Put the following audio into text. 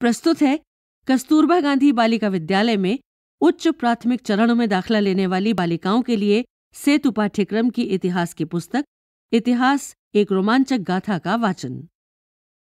प्रस्तुत है कस्तूरबा गांधी बालिका विद्यालय में उच्च प्राथमिक चरणों में दाखला लेने वाली बालिकाओं के लिए सेतु पाठ्यक्रम की इतिहास की पुस्तक इतिहास एक रोमांचक गाथा का वाचन